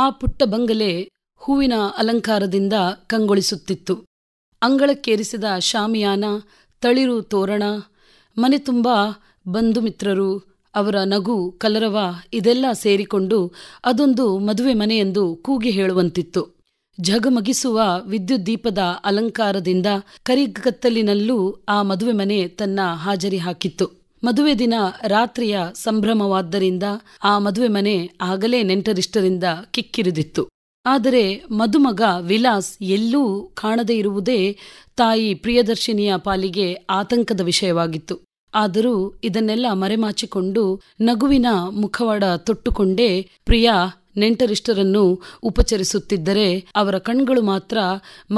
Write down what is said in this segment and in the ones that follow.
ಆ ಪುಟ್ಟ ಬಂಗಲೆ ಹೂವಿನ ಅಲಂಕಾರದಿಂದ ಕಂಗೊಳಿಸುತ್ತಿತ್ತು ಅಂಗಳಕ್ಕೇರಿಸಿದ ಶಾಮಿಯಾನ ತಳಿರು ತೋರಣ ಮನೆ ತುಂಬ ಬಂಧು ಮಿತ್ರರು ಅವರ ನಗು ಕಲರವ ಇದೆಲ್ಲ ಸೇರಿಕೊಂಡು ಅದೊಂದು ಮದುವೆ ಮನೆಯೆಂದು ಕೂಗಿ ಹೇಳುವಂತಿತ್ತು ಝಗಮಗಿಸುವ ವಿದ್ಯುತ್ ದೀಪದ ಅಲಂಕಾರದಿಂದ ಕರಿಗತ್ತಲಿನಲ್ಲೂ ಆ ಮದುವೆ ಮನೆ ತನ್ನ ಹಾಜರಿ ಹಾಕಿತ್ತು ಮದುವೆ ದಿನ ರಾತ್ರಿಯ ಸಂಭ್ರಮವಾದ್ದರಿಂದ ಆ ಮದುವೆ ಮನೆ ಆಗಲೇ ನೆಂಟರಿಷ್ಟರಿಂದ ಕಿಕ್ಕಿರಿದಿತ್ತು ಆದರೆ ಮದುಮಗ ವಿಲಾಸ್ ಎಲ್ಲೂ ಕಾಣದೇ ಇರುವುದೇ ತಾಯಿ ಪ್ರಿಯದರ್ಶಿನಿಯ ಪಾಲಿಗೆ ಆತಂಕದ ವಿಷಯವಾಗಿತ್ತು ಆದರೂ ಇದನ್ನೆಲ್ಲ ಮರೆಮಾಚಿಕೊಂಡು ನಗುವಿನ ಮುಖವಾಡ ತೊಟ್ಟುಕೊಂಡೇ ಪ್ರಿಯಾ ನೆಂಟರಿಷ್ಟರನ್ನು ಉಪಚರಿಸುತ್ತಿದ್ದರೆ ಅವರ ಕಣ್ಗಳು ಮಾತ್ರ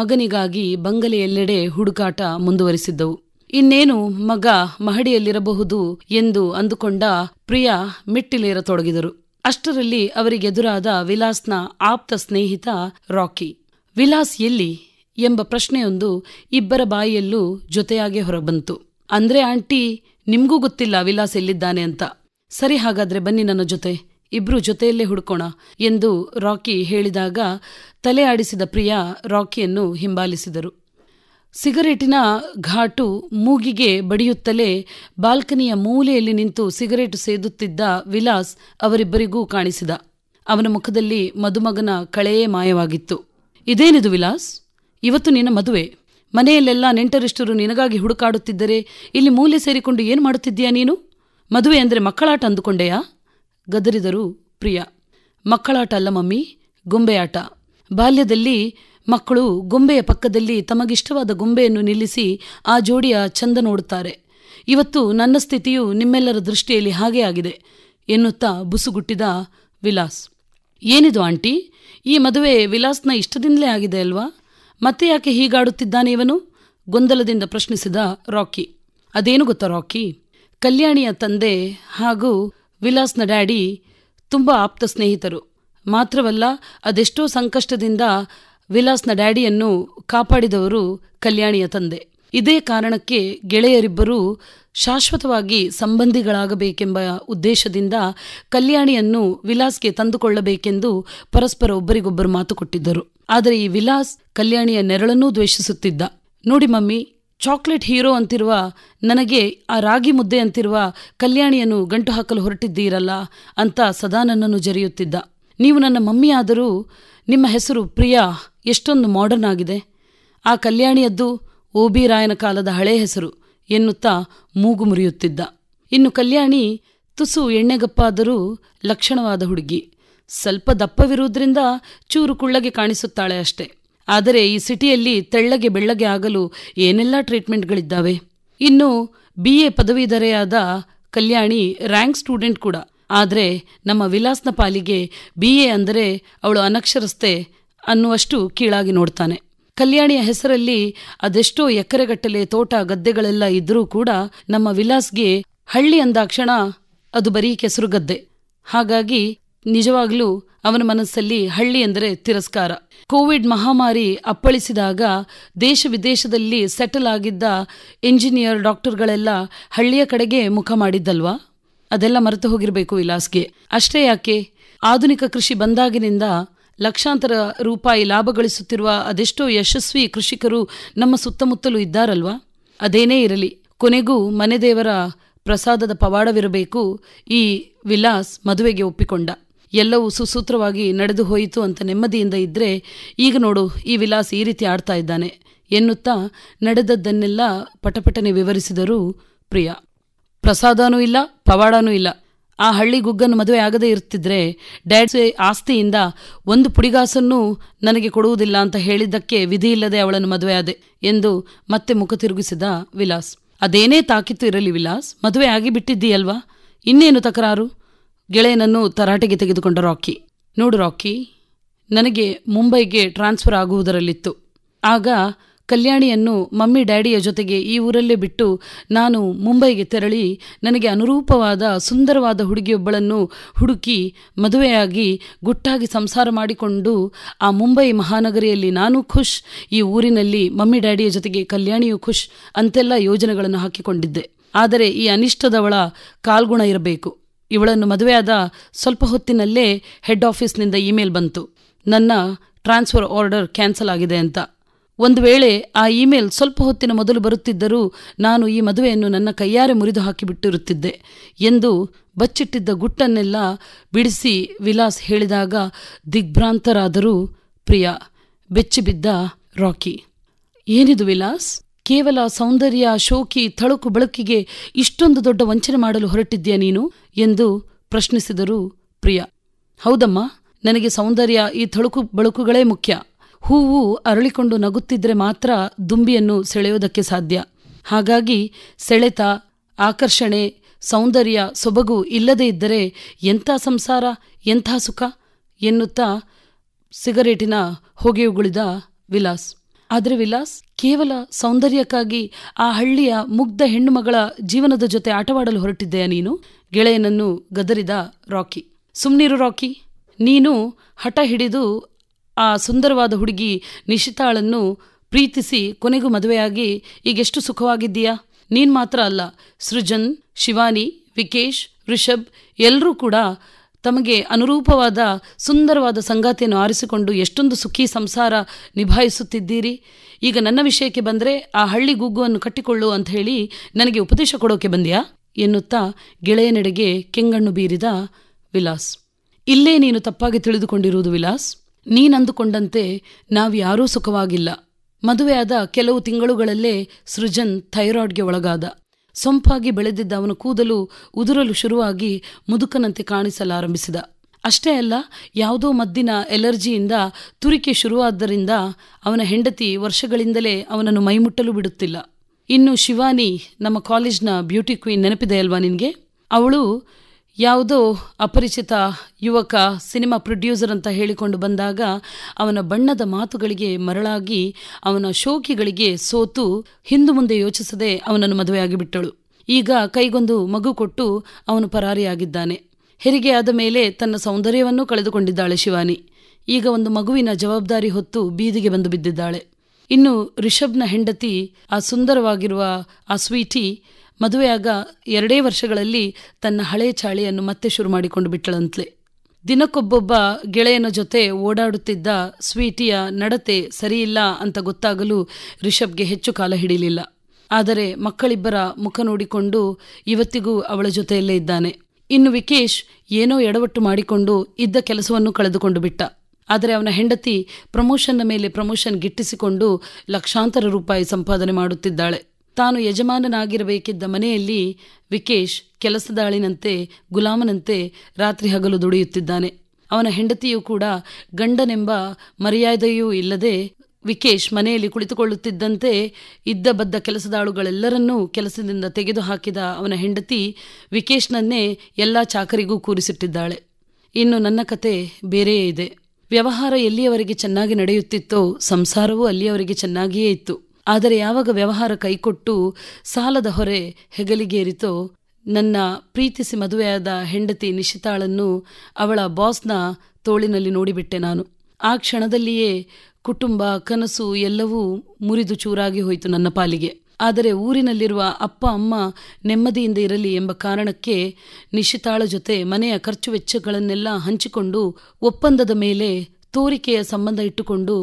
ಮಗನಿಗಾಗಿ ಬಂಗಲೆಯೆಲ್ಲೆಡೆ ಹುಡುಕಾಟ ಮುಂದುವರಿಸಿದ್ದವು ಇನ್ನೇನು ಮಗ ಮಹಡಿಯಲ್ಲಿರಬಹುದು ಎಂದು ಅಂದುಕೊಂಡ ಪ್ರಿಯಾ ಮೆಟ್ಟಿಲೇರತೊಡಗಿದರು ಅಷ್ಟರಲ್ಲಿ ಅವರಿಗೆದುರಾದ ವಿಲಾಸ್ನ ಆಪ್ತ ಸ್ನೇಹಿತ ರಾಕಿ ವಿಲಾಸ್ ಎಲ್ಲಿ ಎಂಬ ಪ್ರಶ್ನೆಯೊಂದು ಇಬ್ಬರ ಬಾಯಿಯಲ್ಲೂ ಜೊತೆಯಾಗೆ ಹೊರಬಂತು ಅಂದ್ರೆ ಆಂಟಿ ನಿಮ್ಗೂ ಗೊತ್ತಿಲ್ಲ ವಿಲಾಸ್ ಎಲ್ಲಿದ್ದಾನೆ ಅಂತ ಸರಿ ಹಾಗಾದ್ರೆ ಬನ್ನಿ ನನ್ನ ಜೊತೆ ಇಬ್ರು ಜೊತೆಯಲ್ಲೇ ಹುಡುಕೋಣ ಎಂದು ರಾಕಿ ಹೇಳಿದಾಗ ತಲೆ ಆಡಿಸಿದ ಪ್ರಿಯಾ ರಾಕಿಯನ್ನು ಹಿಂಬಾಲಿಸಿದರು ಸಿಗರೇಟಿನ ಘಾಟು ಮೂಗಿಗೆ ಬಡಿಯುತ್ತಲೇ ಬಾಲ್ಕನಿಯ ಮೂಲೆಯಲ್ಲಿ ನಿಂತು ಸಿಗರೇಟ್ ಸೇದುತ್ತಿದ್ದ ವಿಲಾಸ್ ಅವರಿಬ್ಬರಿಗೂ ಕಾಣಿಸಿದ ಅವನ ಮುಖದಲ್ಲಿ ಮದುಮಗನ ಕಳೆಯೇ ಮಾಯವಾಗಿತ್ತು ಇದೇನಿದು ವಿಲಾಸ್ ಇವತ್ತು ನಿನ್ನ ಮದುವೆ ಮನೆಯಲ್ಲೆಲ್ಲ ನೆಂಟರಿಷ್ಟರು ನಿನಗಾಗಿ ಹುಡುಕಾಡುತ್ತಿದ್ದರೆ ಇಲ್ಲಿ ಮೂಲೆ ಸೇರಿಕೊಂಡು ಏನು ಮಾಡುತ್ತಿದ್ದೀಯಾ ನೀನು ಮದುವೆ ಅಂದರೆ ಮಕ್ಕಳಾಟ ಅಂದುಕೊಂಡೆಯಾ ಗದರಿದರು ಪ್ರಿಯ ಮಕ್ಕಳಾಟ ಅಲ್ಲ ಮಮ್ಮಿ ಗೊಂಬೆಯಾಟ ಬಾಲ್ಯದಲ್ಲಿ ಮಕ್ಕಳು ಗೊಂಬೆಯ ಪಕ್ಕದಲ್ಲಿ ತಮಗಿಷ್ಟವಾದ ಗೊಂಬೆಯನ್ನು ನಿಲ್ಲಿಸಿ ಆ ಜೋಡಿಯ ಚಂದ ನೋಡುತ್ತಾರೆ ಇವತ್ತು ನನ್ನ ಸ್ಥಿತಿಯು ನಿಮ್ಮೆಲ್ಲರ ದೃಷ್ಟಿಯಲ್ಲಿ ಹಾಗೇ ಆಗಿದೆ ಎನ್ನುತ್ತಾ ಬುಸುಗುಟ್ಟಿದ ವಿಲಾಸ್ ಏನಿದು ಆಂಟಿ ಈ ಮದುವೆ ವಿಲಾಸ್ನ ಇಷ್ಟದಿಂದಲೇ ಆಗಿದೆ ಅಲ್ವಾ ಮತ್ತೆ ಯಾಕೆ ಹೀಗಾಡುತ್ತಿದ್ದಾನೆ ಇವನು ಗೊಂದಲದಿಂದ ಪ್ರಶ್ನಿಸಿದ ರಾಕಿ ಅದೇನು ಗೊತ್ತಾ ರಾಕಿ ಕಲ್ಯಾಣಿಯ ತಂದೆ ಹಾಗೂ ವಿಲಾಸ್ನ ಡ್ಯಾಡಿ ತುಂಬ ಆಪ್ತ ಸ್ನೇಹಿತರು ಮಾತ್ರವಲ್ಲ ಅದೆಷ್ಟೋ ಸಂಕಷ್ಟದಿಂದ ವಿಲಾಸ್ನ ಡ್ಯಾಡಿಯನ್ನು ಕಾಪಾಡಿದವರು ಕಲ್ಯಾಣಿಯ ತಂದೆ ಇದೇ ಕಾರಣಕ್ಕೆ ಗೆಳೆಯರಿಬ್ಬರೂ ಶಾಶ್ವತವಾಗಿ ಸಂಬಂಧಿಗಳಾಗಬೇಕೆಂಬ ಉದ್ದೇಶದಿಂದ ಕಲ್ಯಾಣಿಯನ್ನು ವಿಲಾಸ್ಗೆ ತಂದುಕೊಳ್ಳಬೇಕೆಂದು ಪರಸ್ಪರ ಒಬ್ಬರಿಗೊಬ್ಬರು ಮಾತು ಕೊಟ್ಟಿದ್ದರು ಆದರೆ ಈ ವಿಲಾಸ್ ಕಲ್ಯಾಣಿಯ ನೆರಳನ್ನೂ ದ್ವೇಷಿಸುತ್ತಿದ್ದ ನೋಡಿ ಮಮ್ಮಿ ಚಾಕ್ಲೇಟ್ ಹೀರೋ ಅಂತಿರುವ ನನಗೆ ಆ ರಾಗಿ ಮುದ್ದೆ ಅಂತಿರುವ ಕಲ್ಯಾಣಿಯನ್ನು ಗಂಟು ಹಾಕಲು ಹೊರಟಿದ್ದೀರಲ್ಲ ಅಂತ ಸದಾ ನನ್ನನ್ನು ಜರಿಯುತ್ತಿದ್ದ ನೀವು ನನ್ನ ಮಮ್ಮಿಯಾದರೂ ನಿಮ್ಮ ಹೆಸರು ಪ್ರಿಯಾ ಎಷ್ಟೊಂದು ಮಾಡರ್ನ್ ಆಗಿದೆ ಆ ಕಲ್ಯಾಣಿಯದ್ದು ಒ ಬಿ ರಾಯನ ಕಾಲದ ಹಳೆ ಹೆಸರು ಎನ್ನುತ್ತಾ ಮೂಗು ಮುರಿಯುತ್ತಿದ್ದ ಇನ್ನು ಕಲ್ಯಾಣಿ ತುಸು ಎಣ್ಣೆಗಪ್ಪಾದರೂ ಲಕ್ಷಣವಾದ ಹುಡುಗಿ ಸ್ವಲ್ಪ ದಪ್ಪವಿರುವುದರಿಂದ ಚೂರು ಕುಳ್ಳಗೆ ಕಾಣಿಸುತ್ತಾಳೆ ಅಷ್ಟೆ ಆದರೆ ಈ ಸಿಟಿಯಲ್ಲಿ ತೆಳ್ಳಗೆ ಬೆಳ್ಳಗೆ ಆಗಲು ಏನೆಲ್ಲ ಟ್ರೀಟ್ಮೆಂಟ್ಗಳಿದ್ದಾವೆ ಇನ್ನು ಬಿ ಎ ಪದವೀಧರೆಯಾದ ಕಲ್ಯಾಣಿ ರ್ಯಾಂಕ್ ಸ್ಟೂಡೆಂಟ್ ಕೂಡ ಆದರೆ ನಮ್ಮ ವಿಲಾಸ್ನ ಪಾಲಿಗೆ ಬಿ ಎ ಅಂದರೆ ಅವಳು ಅನಕ್ಷರಸ್ಥೆ ಅನ್ನುವಷ್ಟು ಕೀಳಾಗಿ ನೋಡ್ತಾನೆ ಕಲ್ಯಾಣಿಯ ಹೆಸರಲ್ಲಿ ಅದೆಷ್ಟೋ ಎಕರೆಗಟ್ಟಲೆ ತೋಟ ಗದ್ದೆಗಳೆಲ್ಲ ಇದ್ರೂ ಕೂಡ ನಮ್ಮ ವಿಲಾಸ್ಗೆ ಹಳ್ಳಿ ಅಂದಾಕ್ಷಣ ಅದು ಬರೀ ಕೆಸರು ಗದ್ದೆ ಹಾಗಾಗಿ ನಿಜವಾಗ್ಲೂ ಅವನ ಮನಸ್ಸಲ್ಲಿ ಹಳ್ಳಿ ಅಂದರೆ ತಿರಸ್ಕಾರ ಕೋವಿಡ್ ಮಹಾಮಾರಿ ಅಪ್ಪಳಿಸಿದಾಗ ದೇಶ ವಿದೇಶದಲ್ಲಿ ಸೆಟಲ್ ಆಗಿದ್ದ ಇಂಜಿನಿಯರ್ ಡಾಕ್ಟರ್ಗಳೆಲ್ಲ ಹಳ್ಳಿಯ ಕಡೆಗೆ ಮುಖ ಮಾಡಿದ್ದಲ್ವಾ ಅದೆಲ್ಲ ಮರೆತು ಹೋಗಿರಬೇಕು ವಿಲಾಸ್ಗೆ ಅಷ್ಟೇ ಯಾಕೆ ಆಧುನಿಕ ಕೃಷಿ ಬಂದಾಗಿನಿಂದ ಲಕ್ಷಾಂತರ ರೂಪಾಯಿ ಲಾಭ ಗಳಿಸುತ್ತಿರುವ ಅದೆಷ್ಟೋ ಯಶಸ್ವಿ ಕೃಷಿಕರು ನಮ್ಮ ಸುತ್ತಮುತ್ತಲೂ ಇದ್ದಾರಲ್ವಾ ಅದೇನೇ ಇರಲಿ ಕೊನೆಗೂ ಮನೆದೇವರ ಪ್ರಸಾದದ ಪವಾಡವಿರಬೇಕು ಈ ವಿಲಾಸ್ ಮದುವೆಗೆ ಒಪ್ಪಿಕೊಂಡ ಎಲ್ಲವೂ ಸುಸೂತ್ರವಾಗಿ ನಡೆದು ಹೋಯಿತು ಅಂತ ನೆಮ್ಮದಿಯಿಂದ ಇದ್ದರೆ ಈಗ ನೋಡು ಈ ವಿಲಾಸ್ ಈ ರೀತಿ ಆಡ್ತಾ ಇದ್ದಾನೆ ಎನ್ನುತ್ತಾ ನಡೆದದ್ದನ್ನೆಲ್ಲ ಪಟಪಟನೆ ವಿವರಿಸಿದರು ಪ್ರಿಯ ಪ್ರಸಾದನೂ ಇಲ್ಲ ಪವಾಡನೂ ಇಲ್ಲ ಆ ಹಳ್ಳಿ ಗುಗ್ಗನ್ನು ಮದುವೆ ಆಗದೇ ಇರ್ತಿದ್ರೆ ಡ್ಯಾಡ್ ಆಸ್ತಿಯಿಂದ ಒಂದು ಪುಡಿಗಾಸನ್ನು ನನಗೆ ಕೊಡುವುದಿಲ್ಲ ಅಂತ ಹೇಳಿದ್ದಕ್ಕೆ ವಿಧಿ ಇಲ್ಲದೆ ಅವಳನ್ನು ಆದೆ ಎಂದು ಮತ್ತೆ ಮುಖ ತಿರುಗಿಸಿದ ವಿಲಾಸ್ ಅದೇನೇ ತಾಕಿತ್ತು ಇರಲಿ ವಿಲಾಸ್ ಮದುವೆ ಆಗಿ ಇನ್ನೇನು ತಕರಾರು ಗೆಳೆಯನನ್ನು ತರಾಟೆಗೆ ತೆಗೆದುಕೊಂಡ ರಾಕಿ ನೋಡು ರಾಕಿ ನನಗೆ ಮುಂಬೈಗೆ ಟ್ರಾನ್ಸ್ಫರ್ ಆಗುವುದರಲ್ಲಿತ್ತು ಆಗ ಕಲ್ಯಾಣಿಯನ್ನು ಮಮ್ಮಿ ಡ್ಯಾಡಿಯ ಜೊತೆಗೆ ಈ ಊರಲ್ಲೇ ಬಿಟ್ಟು ನಾನು ಮುಂಬೈಗೆ ತೆರಳಿ ನನಗೆ ಅನುರೂಪವಾದ ಸುಂದರವಾದ ಹುಡುಗಿಯೊಬ್ಬಳನ್ನು ಹುಡುಕಿ ಮದುವೆಯಾಗಿ ಗುಟ್ಟಾಗಿ ಸಂಸಾರ ಮಾಡಿಕೊಂಡು ಆ ಮುಂಬೈ ಮಹಾನಗರಿಯಲ್ಲಿ ನಾನು ಖುಷ್ ಈ ಊರಿನಲ್ಲಿ ಮಮ್ಮಿ ಡ್ಯಾಡಿಯ ಜೊತೆಗೆ ಕಲ್ಯಾಣಿಯು ಖುಷ್ ಅಂತೆಲ್ಲ ಯೋಜನೆಗಳನ್ನು ಹಾಕಿಕೊಂಡಿದ್ದೆ ಆದರೆ ಈ ಅನಿಷ್ಟದವಳ ಕಾಲ್ಗುಣ ಇರಬೇಕು ಇವಳನ್ನು ಮದುವೆಯಾದ ಸ್ವಲ್ಪ ಹೊತ್ತಿನಲ್ಲೇ ಹೆಡ್ ಆಫೀಸ್ನಿಂದ ಇಮೇಲ್ ಬಂತು ನನ್ನ ಟ್ರಾನ್ಸ್ಫರ್ ಆರ್ಡರ್ ಕ್ಯಾನ್ಸಲ್ ಆಗಿದೆ ಅಂತ ಒಂದು ವೇಳೆ ಆ ಇಮೇಲ್ ಸ್ವಲ್ಪ ಹೊತ್ತಿನ ಮೊದಲು ಬರುತ್ತಿದ್ದರೂ ನಾನು ಈ ಮದುವೆಯನ್ನು ನನ್ನ ಕೈಯಾರೆ ಮುರಿದು ಹಾಕಿಬಿಟ್ಟಿರುತ್ತಿದ್ದೆ ಎಂದು ಬಚ್ಚಿಟ್ಟಿದ್ದ ಗುಟ್ಟನ್ನೆಲ್ಲ ಬಿಡಿಸಿ ವಿಲಾಸ್ ಹೇಳಿದಾಗ ದಿಗ್ಭ್ರಾಂತರಾದರೂ ಪ್ರಿಯ ಬೆಚ್ಚಿಬಿದ್ದ ರಾಕಿ ಏನಿದು ವಿಲಾಸ್ ಕೇವಲ ಸೌಂದರ್ಯ ಶೋಕಿ ಥಳುಕು ಬಳಕಿಗೆ ಇಷ್ಟೊಂದು ದೊಡ್ಡ ವಂಚನೆ ಮಾಡಲು ಹೊರಟಿದ್ದೀಯ ನೀನು ಎಂದು ಪ್ರಶ್ನಿಸಿದರು ಪ್ರಿಯ ಹೌದಮ್ಮ ನನಗೆ ಸೌಂದರ್ಯ ಈ ತಳುಕು ಬಳಕುಗಳೇ ಮುಖ್ಯ ಹೂವು ಅರಳಿಕೊಂಡು ನಗುತ್ತಿದ್ರೆ ಮಾತ್ರ ದುಂಬಿಯನ್ನು ಸೆಳೆಯೋದಕ್ಕೆ ಸಾಧ್ಯ ಹಾಗಾಗಿ ಸೆಳೆತ ಆಕರ್ಷಣೆ ಸೌಂದರ್ಯ ಸೊಬಗು ಇಲ್ಲದೇ ಇದ್ದರೆ ಎಂಥ ಸಂಸಾರ ಎಂಥ ಸುಖ ಎನ್ನುತ್ತಾ ಸಿಗರೇಟಿನ ಹೊಗೆಯುಗುಳಿದ ವಿಲಾಸ್ ಆದರೆ ವಿಲಾಸ್ ಕೇವಲ ಸೌಂದರ್ಯಕ್ಕಾಗಿ ಆ ಹಳ್ಳಿಯ ಮುಗ್ಧ ಹೆಣ್ಣುಮಗಳ ಜೀವನದ ಜೊತೆ ಆಟವಾಡಲು ಹೊರಟಿದ್ದೆಯ ನೀನು ಗೆಳೆಯನನ್ನು ಗದರಿದ ರಾಕಿ ಸುಮ್ನಿರು ರಾಕಿ ನೀನು ಹಠ ಹಿಡಿದು ಆ ಸುಂದರವಾದ ಹುಡುಗಿ ನಿಶಿತಾಳನ್ನು ಪ್ರೀತಿಸಿ ಕೊನೆಗೂ ಮದುವೆಯಾಗಿ ಈಗೆಷ್ಟು ಸುಖವಾಗಿದ್ದೀಯಾ ನೀನು ಮಾತ್ರ ಅಲ್ಲ ಸೃಜನ್ ಶಿವಾನಿ ವಿಕೇಶ್ ರಿಷಬ್ ಎಲ್ಲರೂ ಕೂಡ ತಮಗೆ ಅನುರೂಪವಾದ ಸುಂದರವಾದ ಸಂಗಾತಿಯನ್ನು ಆರಿಸಿಕೊಂಡು ಎಷ್ಟೊಂದು ಸುಖಿ ಸಂಸಾರ ನಿಭಾಯಿಸುತ್ತಿದ್ದೀರಿ ಈಗ ನನ್ನ ವಿಷಯಕ್ಕೆ ಬಂದರೆ ಆ ಹಳ್ಳಿ ಗುಗ್ಗುವನ್ನು ಕಟ್ಟಿಕೊಳ್ಳು ಅಂತ ಹೇಳಿ ನನಗೆ ಉಪದೇಶ ಕೊಡೋಕೆ ಬಂದಿಯಾ ಎನ್ನುತ್ತಾ ಗೆಳೆಯನೆಡೆಗೆ ಕೆಂಗಣ್ಣು ಬೀರಿದ ವಿಲಾಸ್ ಇಲ್ಲೇ ನೀನು ತಪ್ಪಾಗಿ ತಿಳಿದುಕೊಂಡಿರುವುದು ವಿಲಾಸ್ ನೀನಂದುಕೊಂಡಂತೆ ನಾವ್ಯಾರೂ ಸುಖವಾಗಿಲ್ಲ ಮದುವೆಯಾದ ಕೆಲವು ತಿಂಗಳುಗಳಲ್ಲೇ ಸೃಜನ್ ಥೈರಾಯ್ಡ್ಗೆ ಒಳಗಾದ ಸೊಂಪಾಗಿ ಬೆಳೆದಿದ್ದ ಅವನ ಕೂದಲು ಉದುರಲು ಶುರುವಾಗಿ ಮುದುಕನಂತೆ ಕಾಣಿಸಲಾರಂಭಿಸಿದ ಅಷ್ಟೇ ಅಲ್ಲ ಯಾವುದೋ ಮದ್ದಿನ ಎಲರ್ಜಿಯಿಂದ ತುರಿಕೆ ಶುರುವಾದ್ದರಿಂದ ಅವನ ಹೆಂಡತಿ ವರ್ಷಗಳಿಂದಲೇ ಅವನನ್ನು ಮೈಮುಟ್ಟಲು ಬಿಡುತ್ತಿಲ್ಲ ಇನ್ನು ಶಿವಾನಿ ನಮ್ಮ ಕಾಲೇಜ್ನ ಬ್ಯೂಟಿ ಕ್ವೀನ್ ನೆನಪಿದೆಯಲ್ವಾ ನಿನಗೆ ಅವಳು ಯಾವುದೋ ಅಪರಿಚಿತ ಯುವಕ ಸಿನಿಮಾ ಪ್ರೊಡ್ಯೂಸರ್ ಅಂತ ಹೇಳಿಕೊಂಡು ಬಂದಾಗ ಅವನ ಬಣ್ಣದ ಮಾತುಗಳಿಗೆ ಮರಳಾಗಿ ಅವನ ಶೋಕಿಗಳಿಗೆ ಸೋತು ಹಿಂದು ಮುಂದೆ ಯೋಚಿಸದೆ ಅವನನ್ನು ಮದುವೆಯಾಗಿಬಿಟ್ಟಳು ಈಗ ಕೈಗೊಂದು ಮಗು ಕೊಟ್ಟು ಅವನು ಪರಾರಿಯಾಗಿದ್ದಾನೆ ಹೆರಿಗೆ ಆದ ಮೇಲೆ ತನ್ನ ಸೌಂದರ್ಯವನ್ನೂ ಕಳೆದುಕೊಂಡಿದ್ದಾಳೆ ಶಿವಾನಿ ಈಗ ಒಂದು ಮಗುವಿನ ಜವಾಬ್ದಾರಿ ಹೊತ್ತು ಬೀದಿಗೆ ಬಂದು ಬಿದ್ದಿದ್ದಾಳೆ ಇನ್ನು ರಿಷಬ್ನ ಹೆಂಡತಿ ಆ ಸುಂದರವಾಗಿರುವ ಆ ಸ್ವೀಟಿ ಮದುವೆಯಾಗ ಎರಡೇ ವರ್ಷಗಳಲ್ಲಿ ತನ್ನ ಹಳೆ ಚಾಳಿಯನ್ನು ಮತ್ತೆ ಶುರು ಮಾಡಿಕೊಂಡು ಬಿಟ್ಟಳಂತ್ಲೆ ದಿನಕ್ಕೊಬ್ಬೊಬ್ಬ ಗೆಳೆಯನ ಜೊತೆ ಓಡಾಡುತ್ತಿದ್ದ ಸ್ವೀಟಿಯ ನಡತೆ ಸರಿಯಿಲ್ಲ ಅಂತ ಗೊತ್ತಾಗಲು ರಿಷಬ್ಗೆ ಹೆಚ್ಚು ಕಾಲ ಹಿಡಿಲಿಲ್ಲ ಆದರೆ ಮಕ್ಕಳಿಬ್ಬರ ಮುಖ ನೋಡಿಕೊಂಡು ಇವತ್ತಿಗೂ ಅವಳ ಜೊತೆಯಲ್ಲೇ ಇದ್ದಾನೆ ಇನ್ನು ವಿಕೇಶ್ ಏನೋ ಎಡವಟ್ಟು ಮಾಡಿಕೊಂಡು ಇದ್ದ ಕೆಲಸವನ್ನು ಕಳೆದುಕೊಂಡು ಬಿಟ್ಟ ಆದರೆ ಅವನ ಹೆಂಡತಿ ಪ್ರಮೋಷನ್ನ ಮೇಲೆ ಪ್ರಮೋಷನ್ ಗಿಟ್ಟಿಸಿಕೊಂಡು ಲಕ್ಷಾಂತರ ರೂಪಾಯಿ ಸಂಪಾದನೆ ಮಾಡುತ್ತಿದ್ದಾಳೆ ತಾನು ಯಜಮಾನನಾಗಿರಬೇಕಿದ್ದ ಮನೆಯಲ್ಲಿ ವಿಕೇಶ್ ಕೆಲಸದಾಳಿನಂತೆ ಗುಲಾಮನಂತೆ ರಾತ್ರಿ ಹಗಲು ದುಡಿಯುತ್ತಿದ್ದಾನೆ ಅವನ ಹೆಂಡತಿಯೂ ಕೂಡ ಗಂಡನೆಂಬ ಮರ್ಯಾದೆಯೂ ಇಲ್ಲದೆ ವಿಕೇಶ್ ಮನೆಯಲ್ಲಿ ಕುಳಿತುಕೊಳ್ಳುತ್ತಿದ್ದಂತೆ ಇದ್ದ ಬದ್ದ ಕೆಲಸದಾಳುಗಳೆಲ್ಲರನ್ನೂ ಕೆಲಸದಿಂದ ತೆಗೆದು ಹಾಕಿದ ಅವನ ಹೆಂಡತಿ ವಿಕೇಶ್ನನ್ನೇ ಎಲ್ಲ ಚಾಕರಿಗೂ ಕೂರಿಸಿಟ್ಟಿದ್ದಾಳೆ ಇನ್ನು ನನ್ನ ಕತೆ ಬೇರೆಯೇ ಇದೆ ವ್ಯವಹಾರ ಎಲ್ಲಿಯವರೆಗೆ ಚೆನ್ನಾಗಿ ನಡೆಯುತ್ತಿತ್ತೋ ಸಂಸಾರವೂ ಅಲ್ಲಿಯವರೆಗೆ ಚೆನ್ನಾಗಿಯೇ ಇತ್ತು ಆದರೆ ಯಾವಾಗ ವ್ಯವಹಾರ ಕೈಕೊಟ್ಟು ಸಾಲದ ಹೊರೆ ಹೆಗಲಿಗೇರಿತೋ ನನ್ನ ಪ್ರೀತಿಸಿ ಮದುವೆಯಾದ ಹೆಂಡತಿ ನಿಶಿತಾಳನ್ನು ಅವಳ ಬಾಸ್ನ ತೋಳಿನಲ್ಲಿ ನೋಡಿಬಿಟ್ಟೆ ನಾನು ಆ ಕ್ಷಣದಲ್ಲಿಯೇ ಕುಟುಂಬ ಕನಸು ಎಲ್ಲವೂ ಮುರಿದು ಚೂರಾಗಿ ಹೋಯಿತು ನನ್ನ ಪಾಲಿಗೆ ಆದರೆ ಊರಿನಲ್ಲಿರುವ ಅಪ್ಪ ಅಮ್ಮ ನೆಮ್ಮದಿಯಿಂದ ಇರಲಿ ಎಂಬ ಕಾರಣಕ್ಕೆ ನಿಶಿತಾಳ ಜೊತೆ ಮನೆಯ ಖರ್ಚು ವೆಚ್ಚಗಳನ್ನೆಲ್ಲ ಹಂಚಿಕೊಂಡು ಒಪ್ಪಂದದ ಮೇಲೆ ತೋರಿಕೆಯ ಸಂಬಂಧ ಇಟ್ಟುಕೊಂಡು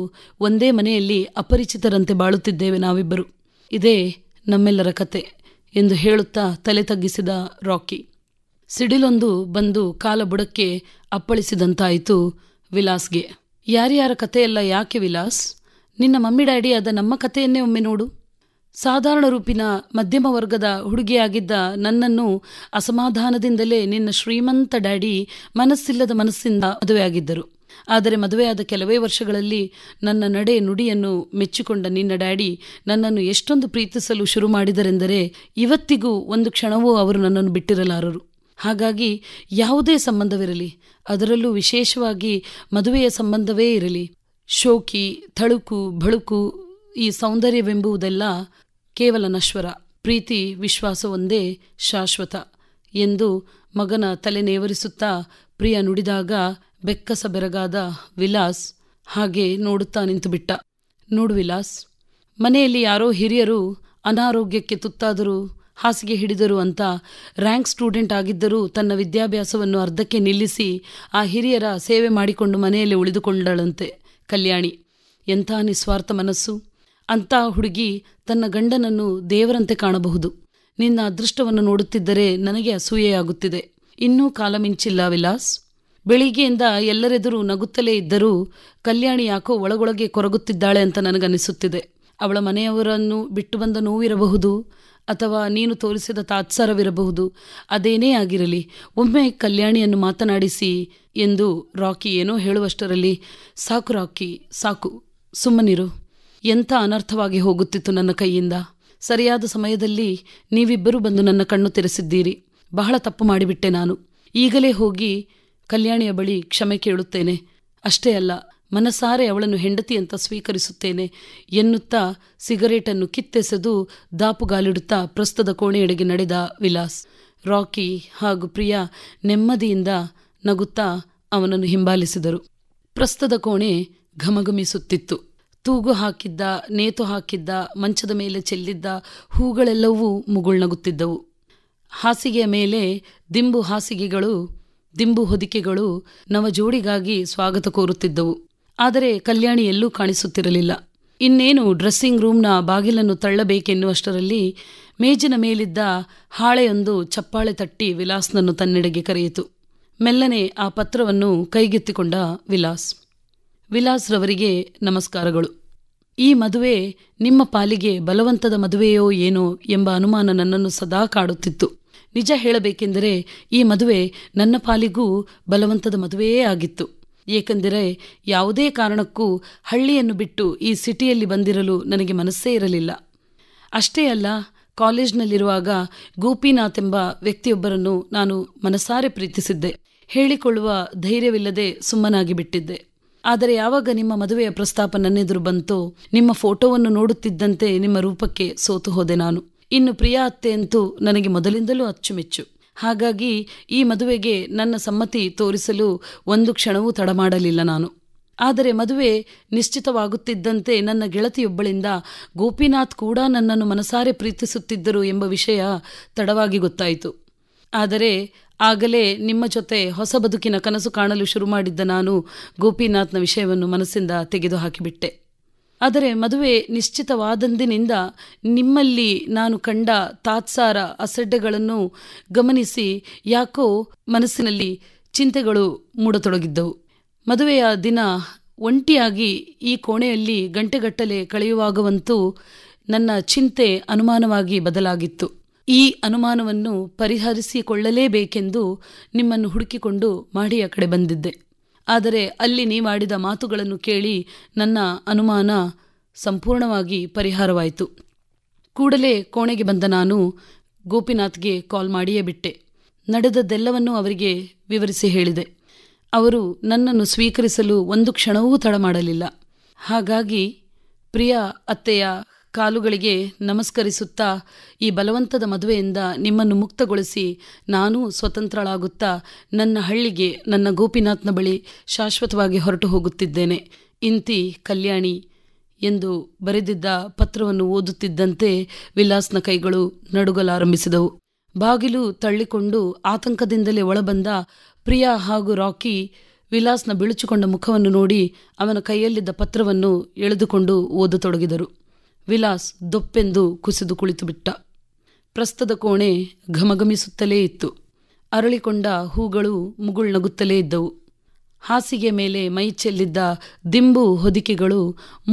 ಒಂದೇ ಮನೆಯಲ್ಲಿ ಅಪರಿಚಿತರಂತೆ ಬಾಳುತ್ತಿದ್ದೇವೆ ನಾವಿಬ್ಬರು ಇದೇ ನಮ್ಮೆಲ್ಲರ ಕತೆ ಎಂದು ಹೇಳುತ್ತಾ ತಲೆ ತಗ್ಗಿಸಿದ ರಾಕಿ ಸಿಡಿಲೊಂದು ಬಂದು ಕಾಲ ಬುಡಕ್ಕೆ ಅಪ್ಪಳಿಸಿದಂತಾಯಿತು ವಿಲಾಸ್ಗೆ ಯಾರ್ಯಾರ ಕಥೆಯೆಲ್ಲ ಯಾಕೆ ವಿಲಾಸ್ ನಿನ್ನ ಮಮ್ಮಿ ಡ್ಯಾಡಿ ಆದ ನಮ್ಮ ಕಥೆಯನ್ನೇ ಒಮ್ಮೆ ನೋಡು ಸಾಧಾರಣ ರೂಪಿನ ಮಧ್ಯಮ ವರ್ಗದ ಹುಡುಗಿಯಾಗಿದ್ದ ನನ್ನನ್ನು ಅಸಮಾಧಾನದಿಂದಲೇ ನಿನ್ನ ಶ್ರೀಮಂತ ಡ್ಯಾಡಿ ಮನಸ್ಸಿಲ್ಲದ ಮನಸ್ಸಿಂದ ಮದುವೆಯಾಗಿದ್ದರು ಆದರೆ ಮದುವೆಯಾದ ಕೆಲವೇ ವರ್ಷಗಳಲ್ಲಿ ನನ್ನ ನಡೆ ನುಡಿಯನ್ನು ಮೆಚ್ಚಿಕೊಂಡ ನಿನ್ನ ಡ್ಯಾಡಿ ನನ್ನನ್ನು ಎಷ್ಟೊಂದು ಪ್ರೀತಿಸಲು ಶುರು ಮಾಡಿದರೆಂದರೆ ಇವತ್ತಿಗೂ ಒಂದು ಕ್ಷಣವೂ ಅವರು ನನ್ನನ್ನು ಬಿಟ್ಟಿರಲಾರರು ಹಾಗಾಗಿ ಯಾವುದೇ ಸಂಬಂಧವಿರಲಿ ಅದರಲ್ಲೂ ವಿಶೇಷವಾಗಿ ಮದುವೆಯ ಸಂಬಂಧವೇ ಇರಲಿ ಶೋಕಿ ಥಳುಕು ಬಳುಕು ಈ ಸೌಂದರ್ಯವೆಂಬುವುದೆಲ್ಲ ಕೇವಲ ನಶ್ವರ ಪ್ರೀತಿ ವಿಶ್ವಾಸವೊಂದೇ ಶಾಶ್ವತ ಎಂದು ಮಗನ ತಲೆ ನೇವರಿಸುತ್ತಾ ಪ್ರಿಯ ನುಡಿದಾಗ ಬೆಕ್ಕಸ ಬೆರಗಾದ ವಿಲಾಸ್ ಹಾಗೆ ನೋಡುತ್ತಾ ನಿಂತುಬಿಟ್ಟ ನೋಡು ವಿಲಾಸ್ ಮನೆಯಲ್ಲಿ ಯಾರೋ ಹಿರಿಯರು ಅನಾರೋಗ್ಯಕ್ಕೆ ತುತ್ತಾದರೂ ಹಾಸಿಗೆ ಹಿಡಿದರು ಅಂತ ರ್ಯಾಂಕ್ ಸ್ಟೂಡೆಂಟ್ ಆಗಿದ್ದರೂ ತನ್ನ ವಿದ್ಯಾಭ್ಯಾಸವನ್ನು ಅರ್ಧಕ್ಕೆ ನಿಲ್ಲಿಸಿ ಆ ಹಿರಿಯರ ಸೇವೆ ಮಾಡಿಕೊಂಡು ಮನೆಯಲ್ಲಿ ಉಳಿದುಕೊಂಡಳಂತೆ ಕಲ್ಯಾಣಿ ಎಂಥ ನಿಸ್ವಾರ್ಥ ಮನಸ್ಸು ಅಂಥ ಹುಡುಗಿ ತನ್ನ ಗಂಡನನ್ನು ದೇವರಂತೆ ಕಾಣಬಹುದು ನಿನ್ನ ಅದೃಷ್ಟವನ್ನು ನೋಡುತ್ತಿದ್ದರೆ ನನಗೆ ಅಸೂಯೆಯಾಗುತ್ತಿದೆ ಇನ್ನೂ ಮಿಂಚಿಲ್ಲ ವಿಲಾಸ್ ಬೆಳಿಗ್ಗೆಯಿಂದ ಎಲ್ಲರೆದುರು ನಗುತ್ತಲೇ ಇದ್ದರೂ ಕಲ್ಯಾಣಿ ಯಾಕೋ ಒಳಗೊಳಗೆ ಕೊರಗುತ್ತಿದ್ದಾಳೆ ಅಂತ ನನಗನ್ನಿಸುತ್ತಿದೆ ಅವಳ ಮನೆಯವರನ್ನು ಬಿಟ್ಟು ಬಂದ ನೋವಿರಬಹುದು ಅಥವಾ ನೀನು ತೋರಿಸಿದ ತಾತ್ಸಾರವಿರಬಹುದು ಅದೇನೇ ಆಗಿರಲಿ ಒಮ್ಮೆ ಕಲ್ಯಾಣಿಯನ್ನು ಮಾತನಾಡಿಸಿ ಎಂದು ರಾಕಿ ಏನೋ ಹೇಳುವಷ್ಟರಲ್ಲಿ ಸಾಕು ರಾಕಿ ಸಾಕು ಸುಮ್ಮನಿರು ಎಂಥ ಅನರ್ಥವಾಗಿ ಹೋಗುತ್ತಿತ್ತು ನನ್ನ ಕೈಯಿಂದ ಸರಿಯಾದ ಸಮಯದಲ್ಲಿ ನೀವಿಬ್ಬರೂ ಬಂದು ನನ್ನ ಕಣ್ಣು ತೆರೆಸಿದ್ದೀರಿ ಬಹಳ ತಪ್ಪು ಮಾಡಿಬಿಟ್ಟೆ ನಾನು ಈಗಲೇ ಹೋಗಿ ಕಲ್ಯಾಣಿಯ ಬಳಿ ಕ್ಷಮೆ ಕೇಳುತ್ತೇನೆ ಅಷ್ಟೇ ಅಲ್ಲ ಮನಸಾರೆ ಅವಳನ್ನು ಹೆಂಡತಿ ಅಂತ ಸ್ವೀಕರಿಸುತ್ತೇನೆ ಎನ್ನುತ್ತಾ ಸಿಗರೇಟನ್ನು ಕಿತ್ತೆಸೆದು ದಾಪುಗಾಲಿಡುತ್ತಾ ಪ್ರಸ್ತದ ಕೋಣೆಯೆಡೆಗೆ ನಡೆದ ವಿಲಾಸ್ ರಾಕಿ ಹಾಗೂ ಪ್ರಿಯಾ ನೆಮ್ಮದಿಯಿಂದ ನಗುತ್ತಾ ಅವನನ್ನು ಹಿಂಬಾಲಿಸಿದರು ಪ್ರಸ್ತದ ಕೋಣೆ ಘಮಘಮಿಸುತ್ತಿತ್ತು ತೂಗು ಹಾಕಿದ್ದ ನೇತು ಹಾಕಿದ್ದ ಮಂಚದ ಮೇಲೆ ಚೆಲ್ಲಿದ್ದ ಹೂಗಳೆಲ್ಲವೂ ಮುಗುಳ್ನಗುತ್ತಿದ್ದವು ಹಾಸಿಗೆಯ ಮೇಲೆ ದಿಂಬು ಹಾಸಿಗೆಗಳು ದಿಂಬು ಹೊದಿಕೆಗಳು ನವಜೋಡಿಗಾಗಿ ಸ್ವಾಗತ ಕೋರುತ್ತಿದ್ದವು ಆದರೆ ಕಲ್ಯಾಣಿ ಎಲ್ಲೂ ಕಾಣಿಸುತ್ತಿರಲಿಲ್ಲ ಇನ್ನೇನು ಡ್ರೆಸ್ಸಿಂಗ್ ರೂಮ್ನ ಬಾಗಿಲನ್ನು ತಳ್ಳಬೇಕೆನ್ನುವಷ್ಟರಲ್ಲಿ ಮೇಜಿನ ಮೇಲಿದ್ದ ಹಾಳೆಯೊಂದು ಚಪ್ಪಾಳೆ ತಟ್ಟಿ ವಿಲಾಸ್ನನ್ನು ತನ್ನೆಡೆಗೆ ಕರೆಯಿತು ಮೆಲ್ಲನೆ ಆ ಪತ್ರವನ್ನು ಕೈಗೆತ್ತಿಕೊಂಡ ವಿಲಾಸ್ ವಿಲಾಸ್ರವರಿಗೆ ನಮಸ್ಕಾರಗಳು ಈ ಮದುವೆ ನಿಮ್ಮ ಪಾಲಿಗೆ ಬಲವಂತದ ಮದುವೆಯೋ ಏನೋ ಎಂಬ ಅನುಮಾನ ನನ್ನನ್ನು ಸದಾ ಕಾಡುತ್ತಿತ್ತು ನಿಜ ಹೇಳಬೇಕೆಂದರೆ ಈ ಮದುವೆ ನನ್ನ ಪಾಲಿಗೂ ಬಲವಂತದ ಮದುವೆಯೇ ಆಗಿತ್ತು ಏಕೆಂದರೆ ಯಾವುದೇ ಕಾರಣಕ್ಕೂ ಹಳ್ಳಿಯನ್ನು ಬಿಟ್ಟು ಈ ಸಿಟಿಯಲ್ಲಿ ಬಂದಿರಲು ನನಗೆ ಮನಸ್ಸೇ ಇರಲಿಲ್ಲ ಅಷ್ಟೇ ಅಲ್ಲ ಕಾಲೇಜ್ನಲ್ಲಿರುವಾಗ ಗೋಪಿನಾಥ್ ಎಂಬ ವ್ಯಕ್ತಿಯೊಬ್ಬರನ್ನು ನಾನು ಮನಸಾರೆ ಪ್ರೀತಿಸಿದ್ದೆ ಹೇಳಿಕೊಳ್ಳುವ ಧೈರ್ಯವಿಲ್ಲದೆ ಸುಮ್ಮನಾಗಿ ಬಿಟ್ಟಿದ್ದೆ ಆದರೆ ಯಾವಾಗ ನಿಮ್ಮ ಮದುವೆಯ ಪ್ರಸ್ತಾಪ ನನ್ನೆದುರು ಬಂತೋ ನಿಮ್ಮ ಫೋಟೋವನ್ನು ನೋಡುತ್ತಿದ್ದಂತೆ ನಿಮ್ಮ ರೂಪಕ್ಕೆ ಸೋತು ಹೋದೆ ನಾನು ಇನ್ನು ಪ್ರಿಯ ಅತ್ತೆ ಅಂತೂ ನನಗೆ ಮೊದಲಿಂದಲೂ ಅಚ್ಚುಮೆಚ್ಚು ಹಾಗಾಗಿ ಈ ಮದುವೆಗೆ ನನ್ನ ಸಮ್ಮತಿ ತೋರಿಸಲು ಒಂದು ಕ್ಷಣವೂ ತಡ ಮಾಡಲಿಲ್ಲ ನಾನು ಆದರೆ ಮದುವೆ ನಿಶ್ಚಿತವಾಗುತ್ತಿದ್ದಂತೆ ನನ್ನ ಗೆಳತಿಯೊಬ್ಬಳಿಂದ ಗೋಪಿನಾಥ್ ಕೂಡ ನನ್ನನ್ನು ಮನಸಾರೆ ಪ್ರೀತಿಸುತ್ತಿದ್ದರು ಎಂಬ ವಿಷಯ ತಡವಾಗಿ ಗೊತ್ತಾಯಿತು ಆದರೆ ಆಗಲೇ ನಿಮ್ಮ ಜೊತೆ ಹೊಸ ಬದುಕಿನ ಕನಸು ಕಾಣಲು ಶುರು ಮಾಡಿದ್ದ ನಾನು ಗೋಪಿನಾಥ್ನ ವಿಷಯವನ್ನು ಮನಸ್ಸಿಂದ ತೆಗೆದುಹಾಕಿಬಿಟ್ಟೆ ಆದರೆ ಮದುವೆ ನಿಶ್ಚಿತವಾದಂದಿನಿಂದ ನಿಮ್ಮಲ್ಲಿ ನಾನು ಕಂಡ ತಾತ್ಸಾರ ಅಸಡ್ಡೆಗಳನ್ನು ಗಮನಿಸಿ ಯಾಕೋ ಮನಸ್ಸಿನಲ್ಲಿ ಚಿಂತೆಗಳು ಮೂಡತೊಡಗಿದ್ದವು ಮದುವೆಯ ದಿನ ಒಂಟಿಯಾಗಿ ಈ ಕೋಣೆಯಲ್ಲಿ ಗಂಟೆಗಟ್ಟಲೆ ಕಳೆಯುವಾಗವಂತೂ ನನ್ನ ಚಿಂತೆ ಅನುಮಾನವಾಗಿ ಬದಲಾಗಿತ್ತು ಈ ಅನುಮಾನವನ್ನು ಪರಿಹರಿಸಿಕೊಳ್ಳಲೇಬೇಕೆಂದು ನಿಮ್ಮನ್ನು ಹುಡುಕಿಕೊಂಡು ಮಾಡಿಯ ಕಡೆ ಬಂದಿದ್ದೆ ಆದರೆ ಅಲ್ಲಿ ನೀವಾಡಿದ ಮಾತುಗಳನ್ನು ಕೇಳಿ ನನ್ನ ಅನುಮಾನ ಸಂಪೂರ್ಣವಾಗಿ ಪರಿಹಾರವಾಯಿತು ಕೂಡಲೇ ಕೋಣೆಗೆ ಬಂದ ನಾನು ಗೋಪಿನಾಥ್ಗೆ ಕಾಲ್ ಮಾಡಿಯೇ ಬಿಟ್ಟೆ ನಡೆದದ್ದೆಲ್ಲವನ್ನೂ ಅವರಿಗೆ ವಿವರಿಸಿ ಹೇಳಿದೆ ಅವರು ನನ್ನನ್ನು ಸ್ವೀಕರಿಸಲು ಒಂದು ಕ್ಷಣವೂ ತಡ ಮಾಡಲಿಲ್ಲ ಹಾಗಾಗಿ ಪ್ರಿಯ ಅತ್ತೆಯ ಕಾಲುಗಳಿಗೆ ನಮಸ್ಕರಿಸುತ್ತಾ ಈ ಬಲವಂತದ ಮದುವೆಯಿಂದ ನಿಮ್ಮನ್ನು ಮುಕ್ತಗೊಳಿಸಿ ನಾನೂ ಸ್ವತಂತ್ರಳಾಗುತ್ತಾ ನನ್ನ ಹಳ್ಳಿಗೆ ನನ್ನ ಗೋಪಿನಾಥ್ನ ಬಳಿ ಶಾಶ್ವತವಾಗಿ ಹೊರಟು ಹೋಗುತ್ತಿದ್ದೇನೆ ಇಂತಿ ಕಲ್ಯಾಣಿ ಎಂದು ಬರೆದಿದ್ದ ಪತ್ರವನ್ನು ಓದುತ್ತಿದ್ದಂತೆ ವಿಲಾಸ್ನ ಕೈಗಳು ನಡುಗಲಾರಂಭಿಸಿದವು ಬಾಗಿಲು ತಳ್ಳಿಕೊಂಡು ಆತಂಕದಿಂದಲೇ ಒಳಬಂದ ಪ್ರಿಯಾ ಹಾಗೂ ರಾಕಿ ವಿಲಾಸ್ನ ಬಿಳುಚಿಕೊಂಡ ಮುಖವನ್ನು ನೋಡಿ ಅವನ ಕೈಯಲ್ಲಿದ್ದ ಪತ್ರವನ್ನು ಎಳೆದುಕೊಂಡು ಓದತೊಡಗಿದರು ವಿಲಾಸ್ ದೊಪ್ಪೆಂದು ಕುಸಿದು ಕುಳಿತುಬಿಟ್ಟ ಪ್ರಸ್ತದ ಕೋಣೆ ಘಮಘಮಿಸುತ್ತಲೇ ಇತ್ತು ಅರಳಿಕೊಂಡ ಹೂಗಳು ಮುಗುಳ್ನಗುತ್ತಲೇ ಇದ್ದವು ಹಾಸಿಗೆ ಮೇಲೆ ಮೈ ಚೆಲ್ಲಿದ್ದ ದಿಂಬು ಹೊದಿಕೆಗಳು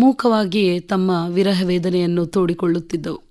ಮೂಕವಾಗಿಯೇ ತಮ್ಮ ವಿರಹ ವೇದನೆಯನ್ನು ತೋಡಿಕೊಳ್ಳುತ್ತಿದ್ದವು